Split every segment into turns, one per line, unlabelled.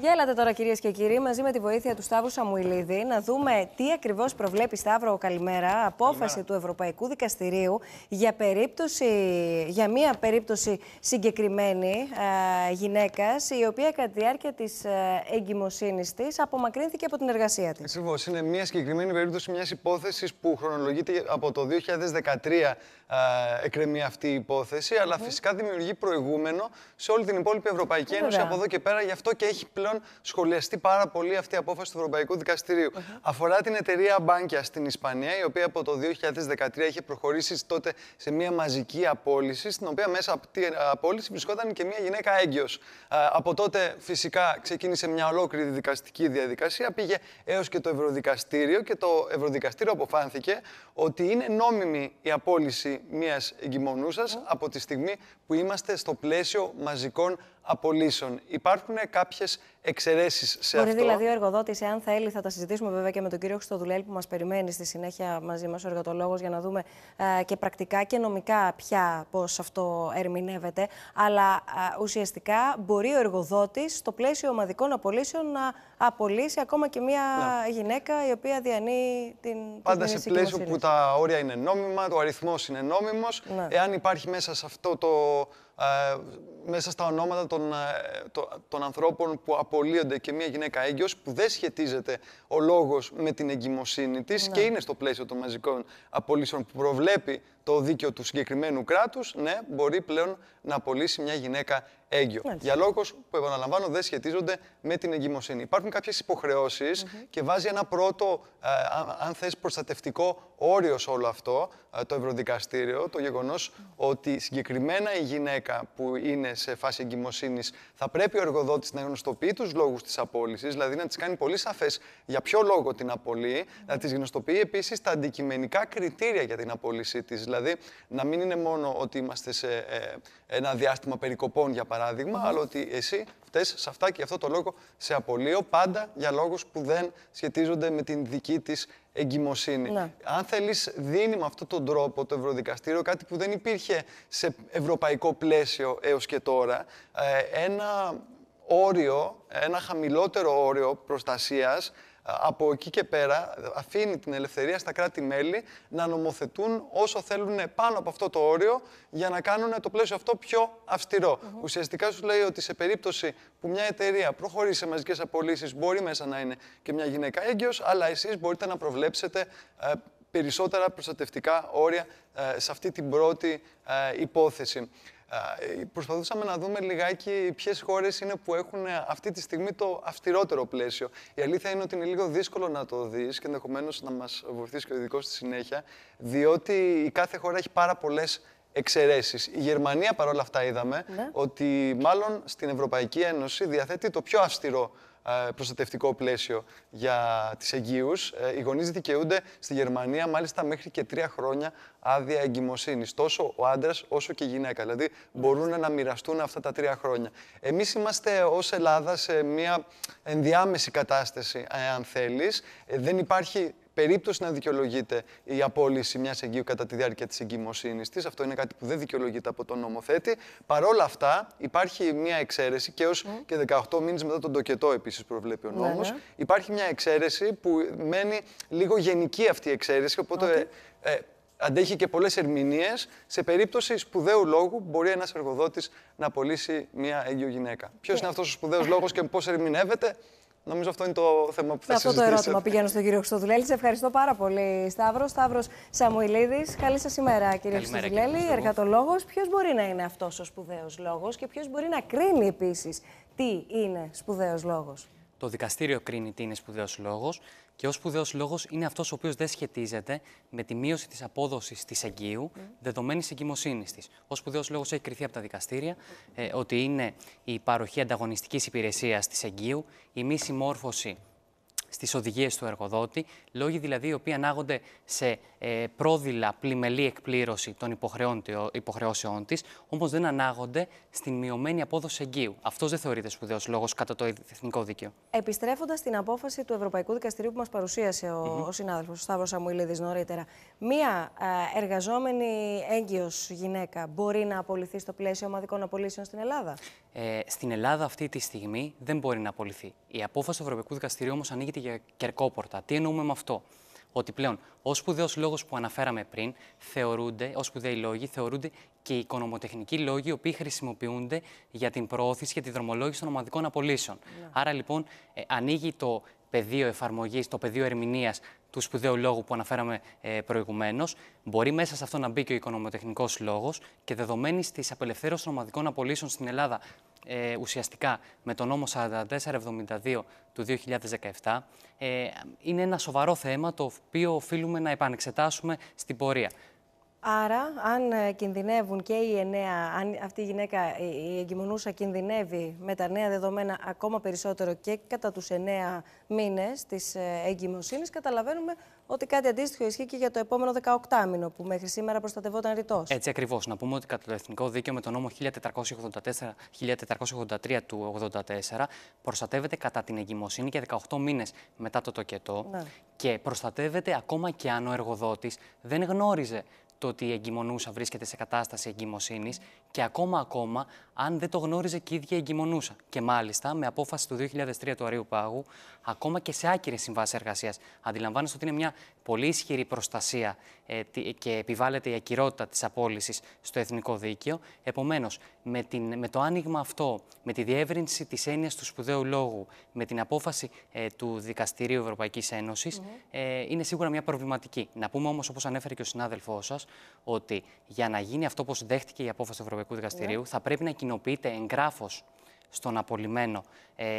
Γέλατε τώρα κυρίες και κύριοι, μαζί με τη βοήθεια του Σταύρου Σαμουηλίδη, να δούμε τι ακριβώς προβλέπει Σταύρο Καλημέρα, απόφαση του Ευρωπαϊκού Δικαστηρίου για, περίπτωση, για μία περίπτωση συγκεκριμένη ε, γυναίκας, η οποία κατά τη διάρκεια της ε, εγκυμοσύνης της απομακρύνθηκε από την εργασία της.
Ακριβώς. Είναι μία συγκεκριμένη περίπτωση μιας περιπτωση συγκεκριμενη γυναικα η οποια κατα τη διαρκεια τη εγκυμοσυνη τη απομακρυνθηκε απο την εργασια τη ακριβω ειναι μια συγκεκριμενη περιπτωση μια υποθεση που χρονολογείται από το 2013 ε, εκκρεμεί αυτή η υπόθεση, αλλά φυσικά δημιουργεί προηγούμενο σε όλη την υπόλοιπη Ευρωπαϊκή ε, Ένωση από εδώ και πέρα. Γι' αυτό και έχει πλέον σχολιαστεί πάρα πολύ αυτή η απόφαση του Ευρωπαϊκού Δικαστηρίου. Αφορά την εταιρεία Bankia στην Ισπανία, η οποία από το 2013 είχε προχωρήσει τότε σε μια μαζική απόλυση, στην οποία μέσα από την ε, απόλυση βρισκόταν και μια γυναίκα έγκυος. Ε, από τότε φυσικά ξεκίνησε μια ολόκληρη δικαστική διαδικασία, πήγε έως και το Ευρωδικαστήριο και το Ευρωδικαστήριο αποφάνθηκε ότι είναι νόμιμη η απόλυση μιας εγκυμονούσας από τη στιγμή που είμαστε στο πλαίσιο μαζικών απολύσεων. Υπάρχουν κάποιες εξαιρέσεις σε Μπορεί αυτό. Μπορεί δηλαδή
ο εργοδότης, εάν θέλει, θα τα συζητήσουμε βέβαια και με τον κύριο Χρυστοδουλέλη που μας περιμένει στη συνέχεια μαζί μας ο εργατολόγος για να δούμε ε, και πρακτικά και νομικά πια πώς αυτό ερμηνεύεται. Αλλά ε, ουσιαστικά μπορεί ο εργοδότης στο πλαίσιο ομαδικών απολύσεων να απολύσει ακόμα και μια γυναίκα η οποία διανύει την. Πάντα σε πλαίσιο που
τα όρια είναι νόμιμα, το αριθμός είναι νόμιμος. Ναι. Εάν υπάρχει μέσα σε αυτό το μέσα στα ονόματα ε, των, ανθρώπων που απολύονται και μια γυναίκα έγκυος που δεν σχετίζεται ο λόγος με την εγκυμοσύνη της ναι. και είναι στο πλαίσιο των μαζικών απολύσεων που προβλέπει το δίκαιο του συγκεκριμένου κράτους, ναι, μπορεί πλέον να απολύσει μια γυναίκα έγκυο. Για λόγους που, επαναλαμβάνω, δεν σχετίζονται με την εγκυμοσύνη. Υπάρχουν κάποιες υποχρεώσεις και βάζει ένα πρώτο, ε, αν θες, προστατευτικό όριο σε όλο αυτό, ε, το ευρωδικαστήριο, το γεγονός ότι συγκεκριμένα η γυναίκα που είναι σε φάση εγκυμοσύνης θα πρέπει ο εργοδότης να γνωστοποιεί τους λόγους της απόλυσης, δηλαδή να της κάνει πολύ σαφές για ποιο λόγο την απολύει, να της γνωστοποιεί επίσης τα αντικειμενικά κριτήρια για την απόλυσή της. Δηλαδή να μην είναι μόνο ότι είμαστε σε ε, ε, ένα διάστημα περικοπών, για παράδειγμα παράδειγμα, αλλά ότι εσύ φταίς σε αυτά και αυτό το λόγο σε απολύω, πάντα για λόγους που δεν σχετίζονται με την δική της εγκυμοσύνη. Ναι. Αν θέλεις δίνει με αυτόν τον τρόπο το Ευρωδικαστήριο κάτι που δεν υπήρχε σε ευρωπαϊκό πλαίσιο έως και τώρα, ε, ένα όριο, ένα χαμηλότερο όριο προστασίας ε, από εκεί και πέρα αφήνει την ελευθερία στα κράτη-μέλη να νομοθετούν όσο θέλουν πάνω από αυτό το όριο για να κάνουν το πλαίσιο αυτό πιο αυστηρό. Ουσιαστικά σου λέει ότι σε περίπτωση που μια εταιρεία προχωρήσει σε μαζικές απολύσεις, μπορεί μέσα να είναι και μια γυναίκα έγκυος, αλλά εσείς μπορείτε να προβλέψετε ε, περισσότερα προστατευτικά όρια ε, σε αυτή την πρώτη υπόθεση. Ε, προσπαθούσαμε να δούμε λιγάκι ποιες χώρες είναι που έχουν ε, αυτή τη στιγμή το αυστηρότερο πλαίσιο. Η αλήθεια είναι ότι είναι λίγο δύσκολο να το δεις και ενδεχομένως να μας βοηθήσει και ο ειδικός στη συνέχεια, διότι η κάθε χώρα έχει πάρα πολλές η Γερμανία παρόλα αυτά είδαμε ναι. ότι μάλλον στην Ευρωπαϊκή Ένωση διαθέτει το πιο αυστηρό ε, προστατευτικό πλαίσιο για τις εγγύους. Ε, οι γονείς δικαιούνται στη Γερμανία μάλιστα μέχρι και τρία χρόνια άδεια εγκυμοσύνης, τόσο ο άντρας όσο και η γυναίκα. Δηλαδή μπορούν να μοιραστούν αυτά τα τρία χρόνια. Εμείς είμαστε ως Ελλάδα σε μια ενδιάμεση κατάσταση, ε, αν θέλεις. Δεν υπάρχει περίπτωση να δικαιολογείται η απόλυση μιας εγγύου κατά τη διάρκεια της εγκυμοσύνης της. Αυτό είναι κάτι που δεν δικαιολογείται από τον νομοθέτη. Παρ' όλα αυτά, υπάρχει μια εξαίρεση και έω και 18 μήνες μετά τον τοκετό, επίσης προβλέπει ο νόμος. Υπάρχει μια εξαίρεση που μένει λίγο γενική αυτή η εξαίρεση. Οπότε okay. Ε, ε, αντέχει και πολλές ερμηνείες. Σε περίπτωση σπουδαίου λόγου μπορεί ένας εργοδότης να απολύσει μια έγκυο γυναίκα. Ποιος είναι αυτός ο σπουδαίος λόγος και πώς ερμηνεύεται, Νομίζω αυτό είναι το θέμα που θα Αυτό το ερώτημα πηγαίνω
στον κύριο Χρυστοδουλέλη. Σε ευχαριστώ πάρα πολύ, Σταύρος. Σταύρος Σαμουηλίδης, καλή σας ημέρα, κύριε Χρυστοδουλέλη. Εργατολόγο, ποιος μπορεί να είναι αυτός ο σπουδαίος λόγος και ποιος μπορεί να κρίνει επίσης τι είναι σπουδαίος λόγος.
Το δικαστήριο κρίνει τι είναι σπουδαίος λόγος και ο σπουδαίος λόγος είναι αυτός ο οποίος δεν σχετίζεται με τη μείωση της απόδοσης της εγγύου mm. δεδομένης εγκυμοσύνης της. Ο σπουδαίος λόγος έχει κριθεί από τα δικαστήρια ε, ότι είναι η παροχή ανταγωνιστικής υπηρεσίας της εγγύου, η μη συμμόρφωση στις οδηγίες του εργοδότη. Λόγοι δηλαδή οι οποίοι ανάγονται σε ε, πρόδειλα πλημελή εκπλήρωση των υποχρεώσεών της, όμως δεν ανάγονται στην μειωμένη απόδοση εγγύου. Αυτός δεν θεωρείται σπουδαίος λόγος κατά το εθνικό δίκαιο.
Επιστρέφοντας στην απόφαση του Ευρωπαϊκού Δικαστηρίου που μας παρουσίασε ο, mm -hmm. ο συνάδελφος Σταύρος νωρίτερα, μία ε, εργαζόμενη έγκυος γυναίκα μπορεί να απολυθεί στο πλαίσιο ομαδικών απολύσεων στην Ελλάδα
ε, στην Ελλάδα αυτή τη στιγμή δεν μπορεί να απολυθεί. Η απόφαση του Ευρωπαϊκού Δικαστηρίου όμως ανοίγεται για κερκόπορτα. Τι εννοούμε με αυτό. Ότι πλέον ο σπουδαίος λόγος που αναφέραμε πριν, θεωρούνται, ω σπουδαίοι λόγοι, θεωρούνται και οι οικονομοτεχνικοί λόγοι, οι οποίοι χρησιμοποιούνται για την προώθηση και τη δρομολόγηση των ομαδικών απολύσεων. Ναι. Άρα λοιπόν ε, ανοίγει το πεδίο εφαρμογής, το πεδίο ερμηνείας του σπουδαίου λόγου που αναφέραμε ε, προηγουμένως, μπορεί μέσα σε αυτό να μπει και ο οικονομοτεχνικός λόγος και δεδομένη της απελευθέρωσης των ομαδικών απολύσεων στην Ελλάδα ε, ουσιαστικά με τον νόμο 4472 του 2017, ε, είναι ένα σοβαρό θέμα το οποίο οφείλουμε να επανεξετάσουμε στην πορεία.
Άρα, αν ε, κινδυνεύουν και οι εννέα, αν αυτή η γυναίκα, ε, η εγκυμονούσα, κινδυνεύει με τα νέα δεδομένα ακόμα περισσότερο και κατά τους εννέα μήνες της ε, εγκυμοσύνης, καταλαβαίνουμε ότι κάτι αντίστοιχο ισχύει και για το επόμενο 18 μήνο που μέχρι σήμερα προστατευόταν ρητός. Έτσι
ακριβώς. Να πούμε ότι κατά το Εθνικό Δίκαιο με το νόμο 1484-1483 του 1984 προστατεύεται κατά την εγκυμοσύνη και 18 μήνες μετά το τοκετό. Ναι. Και προστατεύεται ακόμα και αν ο εργοδότης δεν γνώριζε το ότι η εγκυμονούσα βρίσκεται σε κατάσταση εγκυμοσύνης και ακόμα ακόμα αν δεν το γνώριζε και η ίδια εγκυμονούσα. Και μάλιστα με απόφαση του 2003 του Αρίου Πάγου, ακόμα και σε άκυρες συμβάσεις εργασίας. Αντιλαμβάνεστε ότι είναι μια πολύ ισχυρή προστασία ε, και επιβάλλεται η ακυρότητα της απόλυσης στο εθνικό δίκαιο. Επομένως, με, με το άνοιγμα αυτό, με τη διεύρυνση της έννοιας του σπουδαίου λόγου, με την απόφαση ε, του Δικαστηρίου Ευρωπαϊκής Ένωσης, ε, είναι σίγουρα μια προβληματική. Να πούμε όμως, όπως ανέφερε και ο συνάδελφός σας, ότι για να γίνει αυτό που δέχτηκε η απόφαση του Ευρωπαϊκού Δικαστηρίου, ναι. θα πρέπει να κοινοποιείται εγγράφος στον απολυμένο ε,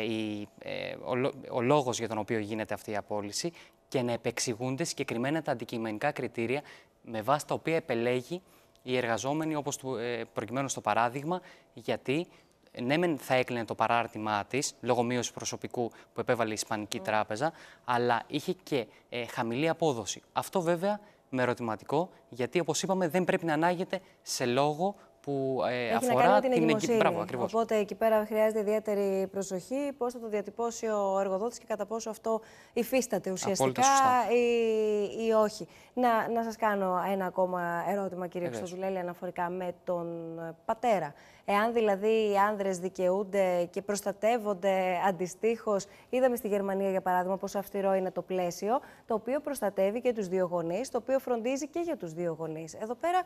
ε ο, ο λόγος για τον οποίο γίνεται αυτή η απόλυση και να επεξηγούνται συγκεκριμένα τα αντικειμενικά κριτήρια με βάση τα οποία επελέγει οι εργαζόμενοι, όπως του, ε, προκειμένου στο παράδειγμα, γιατί ε, ναι, μεν θα έκλαινε το παράρτημά της λόγω μείωσης προσωπικού που επέβαλε η Ισπανική ναι. Τράπεζα, αλλά είχε και ε, χαμηλή απόδοση. Αυτό βέβαια με ερωτηματικό, γιατί όπως είπαμε δεν πρέπει να ανάγεται σε λόγο που ε, αφορά να την εγκυμοσύνη. Οπότε
εκεί πέρα χρειάζεται ιδιαίτερη προσοχή πώς θα το διατυπώσει ο εργοδότης και κατά πόσο αυτό υφίσταται ουσιαστικά ή, ή όχι. Να, να σας κάνω ένα ακόμα ερώτημα, κύριε Χρυστοζουλέλη, αναφορικά με τον πατέρα. Εάν δηλαδή οι άνδρες δικαιούνται και προστατεύονται αντιστοίχως, είδαμε στη Γερμανία για παράδειγμα πόσο αυστηρό είναι το πλαίσιο, το οποίο προστατεύει και τους δύο γονείς, το οποίο φροντίζει και για τους δύο γονείς. Εδώ πέρα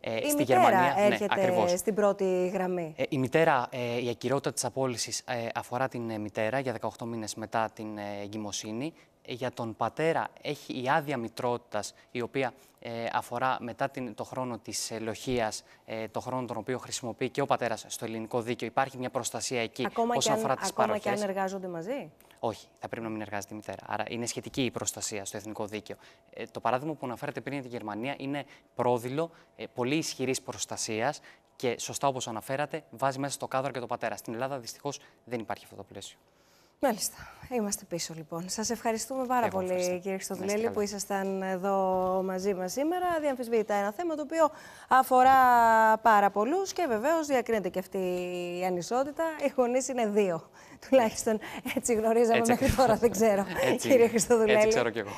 ε, η στη Γερμανία. Ναι, έρχεται
στην πρώτη γραμμή.
Ε, η μητέρα, ε, η ακυρότητα της απόλυσης ε, αφορά την μητέρα για 18 μήνες μετά την εγκυμοσύνη. Ε, για τον πατέρα έχει η άδεια μητρότητας, η οποία ε, αφορά μετά την, το χρόνο της λοχίας, ε, το χρόνο τον οποίο χρησιμοποιεί και ο πατέρας στο ελληνικό δίκαιο. Υπάρχει μια προστασία εκεί ακόμα όσον αν, αφορά τις ακόμα Ακόμα και αν εργάζονται μαζί. Όχι, θα πρέπει να μην εργάζεται η μητέρα. Άρα είναι σχετική η προστασία στο εθνικό δίκαιο. Ε, το παράδειγμα που αναφέρατε πριν για τη Γερμανία είναι πρόδειλο πολύ ισχυρής προστασίας και σωστά όπως αναφέρατε, βάζει μέσα στο κάδρο και το πατέρα. Στην Ελλάδα δυστυχώς δεν υπάρχει αυτό το πλαίσιο.
Μάλιστα. Είμαστε πίσω λοιπόν. Σας ευχαριστούμε πάρα πολύ, κύριε Χριστοδουλέλη, που ήσασταν εδώ μαζί μας σήμερα. Διαμφισβήτητα ένα θέμα το οποίο αφορά πάρα πολλούς και βεβαίως διακρίνεται και αυτή η ανισότητα. Οι γονείς είναι δύο. Τουλάχιστον έτσι γνωρίζαμε έτσι μέχρι τώρα, δεν ξέρω, κύριε Χριστοδουλέλη. Έτσι ξέρω
κι εγώ.